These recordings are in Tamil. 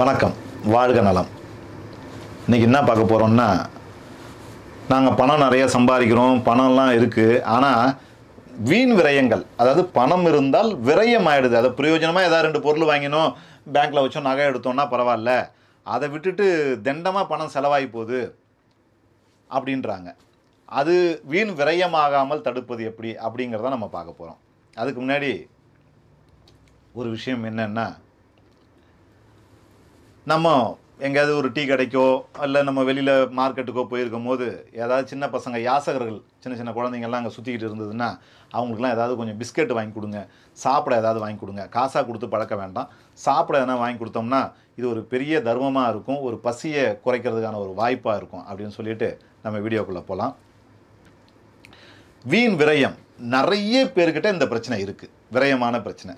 வணக்கம் வாழ்க நலம் இன்றைக்கி என்ன பார்க்க போகிறோம்னா நாங்கள் பணம் நிறைய சம்பாதிக்கிறோம் பணம்லாம் இருக்குது ஆனால் வீண் விரயங்கள் அதாவது பணம் இருந்தால் விரயம் ஆகிடுது அதை பிரயோஜனமாக ஏதாவது ரெண்டு பொருள் வாங்கினோம் பேங்க்கில் வச்சோம் நகை எடுத்தோம்னா பரவாயில்ல அதை விட்டுட்டு தண்டமாக பணம் செலவாகி போகுது அப்படின்றாங்க அது வீண் விரயமாகாமல் தடுப்பது எப்படி அப்படிங்கிறத நம்ம பார்க்க போகிறோம் அதுக்கு முன்னாடி ஒரு விஷயம் என்னென்னா நம்ம எங்கேயாவது ஒரு டீ கடைக்கோ இல்லை நம்ம வெளியில் மார்க்கெட்டுக்கோ போயிருக்கும் போது ஏதாவது சின்ன பசங்க யாசகர்கள் சின்ன சின்ன குழந்தைங்கள்லாம் அங்கே சுற்றிக்கிட்டு இருந்ததுன்னா அவங்களுக்குலாம் ஏதாவது கொஞ்சம் பிஸ்கெட் வாங்கி கொடுங்க சாப்பிட ஏதாவது வாங்கி கொடுங்க காசாக கொடுத்து பழக்க வேண்டாம் சாப்பிட எதனா வாங்கி கொடுத்தோம்னா இது ஒரு பெரிய தர்மமாக இருக்கும் ஒரு பசியை குறைக்கிறதுக்கான ஒரு வாய்ப்பாக இருக்கும் அப்படின்னு சொல்லிட்டு நம்ம வீடியோக்குள்ளே போகலாம் வீண் விரயம் நிறைய பேர்கிட்ட இந்த பிரச்சனை இருக்குது விரயமான பிரச்சனை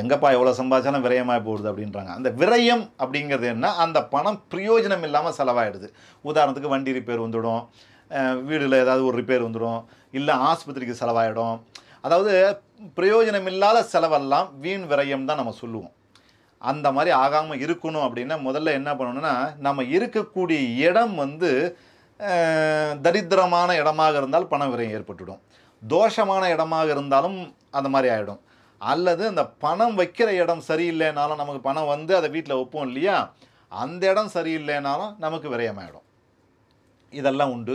எங்கப்பா எவ்வளோ சம்பாதிச்சாலும் விரயமாக போடுது அப்படின்றாங்க அந்த விரயம் அப்படிங்கிறது என்ன அந்த பணம் பிரயோஜனம் இல்லாமல் செலவாயிடுது உதாரணத்துக்கு வண்டி ரிப்பேர் வந்துடும் வீடில் ஏதாவது ஒரு ரிப்பேர் வந்துடும் இல்லை ஆஸ்பத்திரிக்கு செலவாயிடும் அதாவது பிரயோஜனம் இல்லாத செலவெல்லாம் வீண் விரயம் தான் நம்ம சொல்லுவோம் அந்த மாதிரி ஆகாமல் இருக்கணும் அப்படின்னா முதல்ல என்ன பண்ணணும்னா நம்ம இருக்கக்கூடிய இடம் வந்து தரித்திரமான இடமாக இருந்தால் பண விரயம் ஏற்பட்டுடும் தோஷமான இடமாக இருந்தாலும் அந்த மாதிரி ஆகிடும் அல்லது அந்த பணம் வைக்கிற இடம் சரியில்லைனாலும் நமக்கு பணம் வந்து அதை வீட்டில் வைப்போம் இல்லையா அந்த இடம் சரியில்லைனாலும் நமக்கு விரயமாயிடும் இதெல்லாம் உண்டு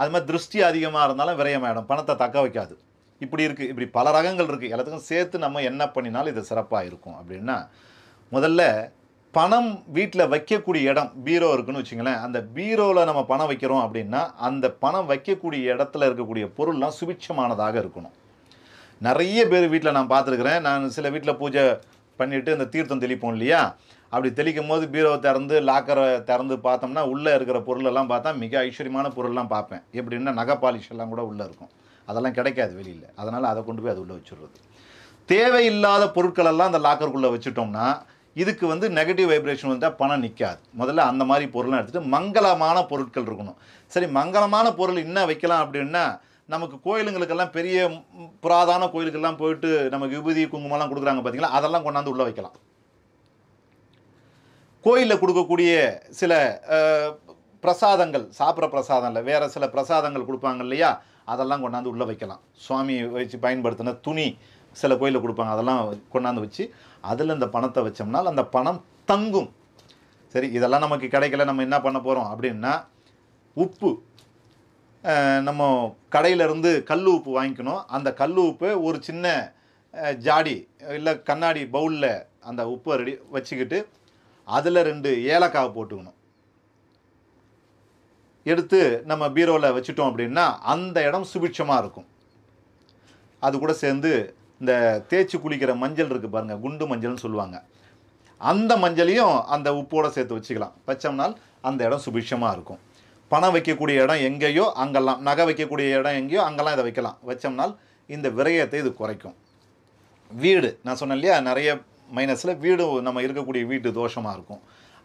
அது மாதிரி திருஷ்டி அதிகமாக இருந்தாலும் விரயமாயிடும் பணத்தை தக்க வைக்காது இப்படி இருக்குது இப்படி பல ரகங்கள் இருக்குது எல்லாத்துக்கும் சேர்த்து நம்ம என்ன பண்ணினாலும் இது சிறப்பாக இருக்கும் அப்படின்னா முதல்ல பணம் வீட்டில் வைக்கக்கூடிய இடம் பீரோ இருக்குன்னு வச்சுங்களேன் அந்த பீரோவில் நம்ம பணம் வைக்கிறோம் அப்படின்னா அந்த பணம் வைக்கக்கூடிய இடத்துல இருக்கக்கூடிய பொருள்லாம் சுபிட்சமானதாக இருக்கணும் நிறைய பேர் வீட்டில் நான் பார்த்துருக்குறேன் நான் சில வீட்டில் பூஜை பண்ணிவிட்டு இந்த தீர்த்தம் தெளிப்போம் இல்லையா அப்படி தெளிக்கும் போது பீரோவை திறந்து லாக்கரை திறந்து பார்த்தோம்னா உள்ளே இருக்கிற பொருளெல்லாம் பார்த்தா மிக ஐஸ்வர்யமான பொருள்லாம் பார்ப்பேன் எப்படின்னா நகை பாலிஷ் எல்லாம் கூட உள்ளே இருக்கும் அதெல்லாம் கிடைக்காது வெளியில் அதனால் அதை கொண்டு போய் அது உள்ளே வச்சுடுறது தேவையில்லாத பொருட்களெல்லாம் அந்த லாக்கருக்குள்ளே வச்சுட்டோம்னா இதுக்கு வந்து நெகட்டிவ் வைப்ரேஷன் வந்தால் பணம் நிற்காது முதல்ல அந்த மாதிரி பொருள்லாம் எடுத்துகிட்டு மங்களமான பொருட்கள் இருக்கணும் சரி மங்களமான பொருள் என்ன வைக்கலாம் அப்படின்னா நமக்கு கோயிலுங்களுக்கெல்லாம் பெரிய புராதான கோயிலுக்கெல்லாம் போயிட்டு நமக்கு விபதி குங்குமம்லாம் கொடுக்குறாங்க பார்த்தீங்களா அதெல்லாம் கொண்டாந்து உள்ளே வைக்கலாம் கோயிலில் கொடுக்கக்கூடிய சில பிரசாதங்கள் சாப்பிட்ற பிரசாதம் இல்லை வேறு சில பிரசாதங்கள் கொடுப்பாங்க இல்லையா அதெல்லாம் கொண்டாந்து உள்ளே வைக்கலாம் சுவாமி வச்சு பயன்படுத்தின துணி சில கோயிலில் கொடுப்பாங்க அதெல்லாம் கொண்டாந்து வச்சு அதில் இந்த பணத்தை வச்சோம்னால் அந்த பணம் தங்கும் சரி இதெல்லாம் நமக்கு கிடைக்கல நம்ம என்ன பண்ண போகிறோம் அப்படின்னா உப்பு நம்ம கடையிலேருந்து கல் உப்பு வாங்கிக்கணும் அந்த கல் உப்பு ஒரு சின்ன ஜாடி இல்லை கண்ணாடி பவுலில் அந்த உப்பை ரெடி வச்சுக்கிட்டு அதில் ரெண்டு ஏலக்காவை போட்டுக்கணும் எடுத்து நம்ம பீரோவில் வச்சுட்டோம் அப்படின்னா அந்த இடம் சுபிட்சமாக இருக்கும் அது கூட சேர்ந்து இந்த தேய்ச்சி குளிக்கிற மஞ்சள் இருக்குது பாருங்கள் குண்டு மஞ்சள்னு சொல்லுவாங்க அந்த மஞ்சளையும் அந்த உப்போடு சேர்த்து வச்சுக்கலாம் வச்சோம்னால் அந்த இடம் சுபிட்சமாக இருக்கும் பணம் வைக்கக்கூடிய இடம் எங்கேயோ அங்கெல்லாம் நகை வைக்கக்கூடிய இடம் எங்கேயோ அங்கெல்லாம் இதை வைக்கலாம் வச்சோம்னால் இந்த விரயத்தை இது குறைக்கும் வீடு நான் சொன்னேன் இல்லையா நிறைய மைனஸில் வீடு நம்ம இருக்கக்கூடிய வீட்டு தோஷமாக இருக்கும்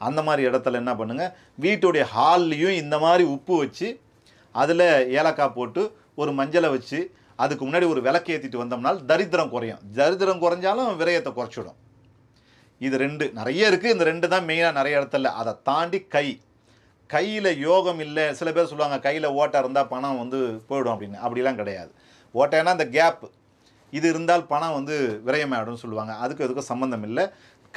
அந்த மாதிரி இடத்துல என்ன பண்ணுங்கள் வீட்டுடைய ஹால்லையும் இந்த மாதிரி உப்பு வச்சு அதில் ஏலக்காய் போட்டு ஒரு மஞ்சளை வச்சு அதுக்கு முன்னாடி ஒரு விளக்கு ஏற்றிட்டு வந்தோம்னால் தரித்திரம் குறையும் தரித்திரம் குறைஞ்சாலும் விரயத்தை குறைச்சிடும் இது ரெண்டு நிறைய இருக்குது இந்த ரெண்டு தான் மெயினாக நிறைய இடத்துல அதை தாண்டி கை கையில் யோகம் இல்லை சில பேர் சொல்லுவாங்க கையில் ஓட்டை இருந்தால் பணம் வந்து போயிடும் அப்படின்னு அப்படிலாம் கிடையாது ஓட்டைன்னா அந்த கேப் இது இருந்தால் பணம் வந்து விரயமாயிடும்னு சொல்லுவாங்க அதுக்கு எதுக்கும் சம்மந்தம் இல்லை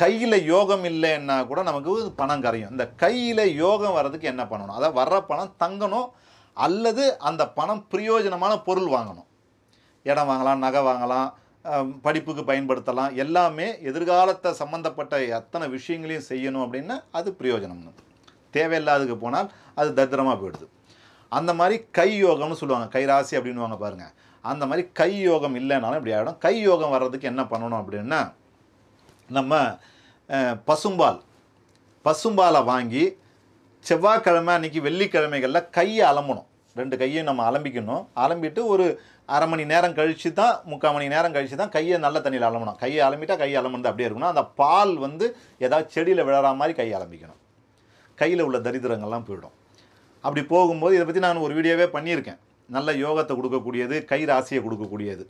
கையில் யோகம் இல்லைன்னா கூட நமக்கு பணம் கரையும் இந்த கையில் யோகம் வர்றதுக்கு என்ன பண்ணணும் அதாவது வர்ற பணம் தங்கணும் அல்லது அந்த பணம் பிரயோஜனமான பொருள் வாங்கணும் இடம் வாங்கலாம் நகை வாங்கலாம் படிப்புக்கு பயன்படுத்தலாம் எல்லாமே எதிர்காலத்தை சம்மந்தப்பட்ட எத்தனை விஷயங்களையும் செய்யணும் அப்படின்னா அது பிரயோஜனம்னு தேவையில்லாததுக்கு போனால் அது தத்திரமாக போயிடுது அந்த மாதிரி கை யோகம்னு சொல்லுவாங்க கை ராசி பாருங்கள் அந்த மாதிரி கை யோகம் இல்லைனாலும் இப்படி ஆகிடும் கை யோகம் வர்றதுக்கு என்ன பண்ணணும் அப்படின்னா நம்ம பசும்பால் பசும்பாலை வாங்கி செவ்வாய்க்கிழமை அன்றைக்கி வெள்ளிக்கிழமைகளில் கையை அலம்பணும் ரெண்டு கையும் நம்ம அலம்பிக்கணும் அலம்பிட்டு ஒரு அரை மணி நேரம் கழித்து தான் முக்கால் மணி நேரம் கழித்து தான் கையை நல்ல தண்ணியில் அலம்பணும் கையை அலம்பிட்டால் கையை அலம்புனது அப்படியே இருக்கணும் அந்த பால் வந்து ஏதாவது செடியில் விழற மாதிரி கையை அலம்பிக்கணும் கையில் உள்ள தரித்திரங்கள்லாம் போயிடும் அப்படி போகும்போது இதை பற்றி நான் ஒரு வீடியோவே பண்ணியிருக்கேன் நல்ல யோகத்தை கொடுக்கக்கூடியது கை ராசியை கொடுக்கக்கூடியது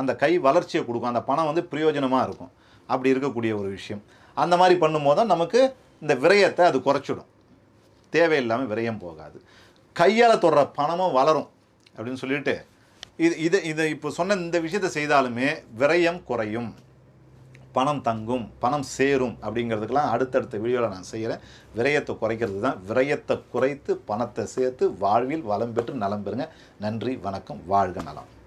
அந்த கை வளர்ச்சியை கொடுக்கும் அந்த பணம் வந்து பிரயோஜனமாக இருக்கும் அப்படி இருக்கக்கூடிய ஒரு விஷயம் அந்த மாதிரி பண்ணும்போது தான் நமக்கு இந்த விரயத்தை அது குறைச்சிடும் தேவையில்லாமல் விரயம் போகாது கையால் தொடுற பணமும் வளரும் அப்படின்னு சொல்லிட்டு இது இதை இதை இப்போ சொன்ன இந்த விஷயத்தை செய்தாலுமே விரயம் குறையும் பணம் தங்கும் பணம் சேரும் அப்படிங்கிறதுக்கெலாம் அடுத்தடுத்த வீடியோவில் நான் செய்கிறேன் விரயத்தை குறைக்கிறது தான் விரயத்தை குறைத்து பணத்தை சேர்த்து வாழ்வில் வளம் பெற்று நலம் பெறுங்க நன்றி வணக்கம் வாழ்க நலம்